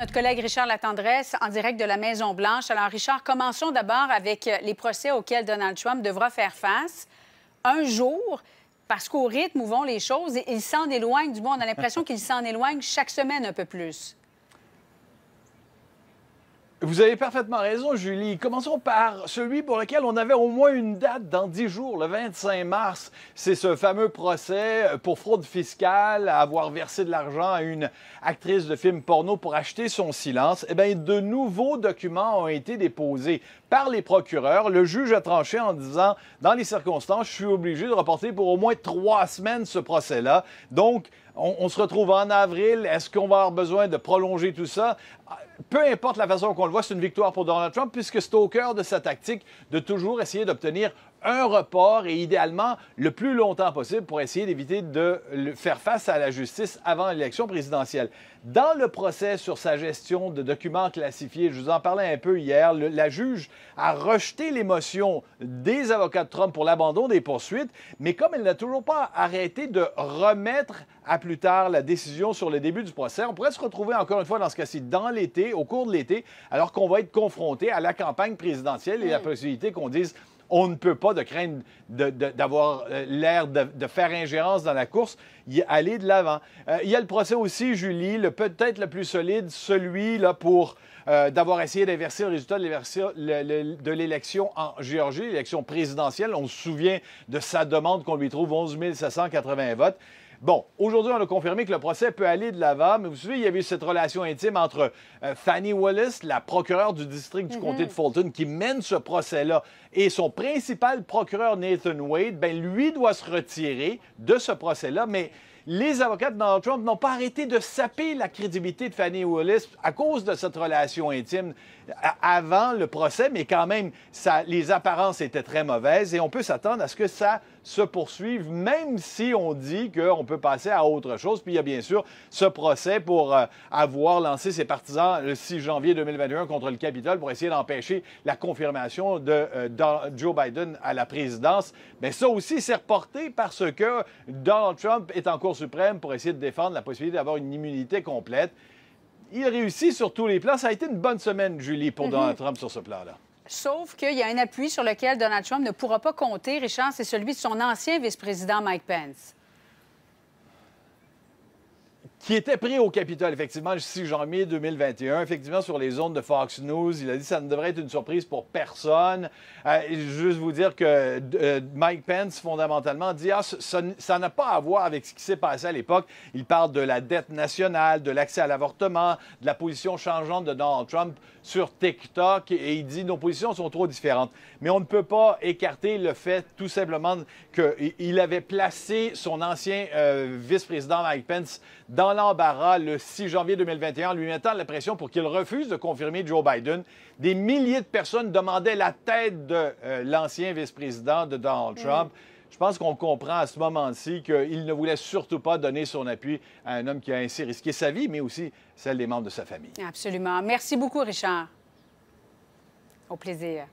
Notre collègue Richard Latendresse, en direct de la Maison-Blanche. Alors, Richard, commençons d'abord avec euh, les procès auxquels Donald Trump devra faire face un jour, parce qu'au rythme où vont les choses, il s'en éloigne. Du moins, on a l'impression qu'il s'en éloigne chaque semaine un peu plus. Vous avez parfaitement raison, Julie. Commençons par celui pour lequel on avait au moins une date dans dix jours, le 25 mars. C'est ce fameux procès pour fraude fiscale, avoir versé de l'argent à une actrice de film porno pour acheter son silence. Eh bien, de nouveaux documents ont été déposés par les procureurs. Le juge a tranché en disant, dans les circonstances, je suis obligé de reporter pour au moins trois semaines ce procès-là. Donc, on, se retrouve en avril. Est-ce qu'on va avoir besoin de prolonger tout ça? Peu importe la façon qu'on le voit, c'est une victoire pour Donald Trump puisque c'est au cœur de sa tactique de toujours essayer d'obtenir un report et idéalement le plus longtemps possible pour essayer d'éviter de faire face à la justice avant l'élection présidentielle. Dans le procès sur sa gestion de documents classifiés, je vous en parlais un peu hier, la juge a rejeté l'émotion des avocats de Trump pour l'abandon des poursuites, mais comme elle n'a toujours pas arrêté de remettre à plus tard la décision sur le début du procès, on pourrait se retrouver encore une fois dans ce cas-ci dans l'été, au cours de l'été, alors qu'on va être confronté à la campagne présidentielle et la possibilité qu'on dise on ne peut pas, de craindre d'avoir euh, l'air de, faire ingérence dans la course, y aller de l'avant. Euh, il y a le procès aussi, Julie, le peut-être le plus solide, celui là pour euh, d'avoir essayé d'inverser le résultat de l'élection en Géorgie, l'élection présidentielle. On se souvient de sa demande qu'on lui trouve 11 780 votes. Bon, aujourd'hui, on a confirmé que le procès peut aller de l'avant, mais vous savez, il y avait cette relation intime entre euh, Fanny Wallace, la procureure du district du comté de mhm. Fulton, qui mène ce procès-là, et son principal procureur, Nathan Wade, ben lui doit se retirer de ce procès-là, mais les avocats de Donald Trump n'ont pas arrêté de saper la crédibilité de Fannie Willis à cause de cette relation intime avant le procès, mais quand même, les apparences étaient très mauvaises et on peut s'attendre à ce que ça se poursuive, même si on dit qu'on peut passer à autre chose. Puis il y a bien sûr ce procès pour euh, avoir lancé ses partisans le 6 janvier 2021 contre le Capitole pour essayer d'empêcher la confirmation de, euh, de Joe Biden à la présidence. Mais ça aussi, c'est reporté parce que Donald Trump est en cours suprême pour essayer de défendre la possibilité d'avoir une immunité complète. Il réussit sur tous les plans. Ça a été une bonne semaine, Julie, pour Donald mhm. Trump sur ce plan-là. Sauf qu'il y a un appui sur lequel Donald Trump ne pourra pas compter, Richard, c'est celui de son ancien vice-président Mike Pence qui était pris au Capitole, effectivement, le 6 janvier 2021, effectivement, sur les zones de Fox News. Il a dit que ça ne devrait être une surprise pour personne. Euh, juste vous dire que euh, Mike Pence, fondamentalement, dit ah, ça n'a pas à voir avec ce qui s'est passé à l'époque. Il parle de la dette nationale, de l'accès à l'avortement, de la position changeante de Donald Trump sur TikTok. Et il dit nos positions sont trop différentes. Mais on ne peut pas écarter le fait, tout simplement, qu'il avait placé son ancien euh, vice-président Mike Pence dans dans l'embarras le 6 janvier 2021 lui mettant la pression pour qu'il refuse de confirmer Joe Biden. Des milliers de personnes demandaient la tête de euh, l'ancien vice-président de Donald mm. Trump. Je pense qu'on comprend à ce moment-ci qu'il ne voulait surtout pas donner son appui à un homme qui a ainsi risqué sa vie, mais aussi celle des membres de sa famille. Absolument. Merci beaucoup, Richard. Au plaisir.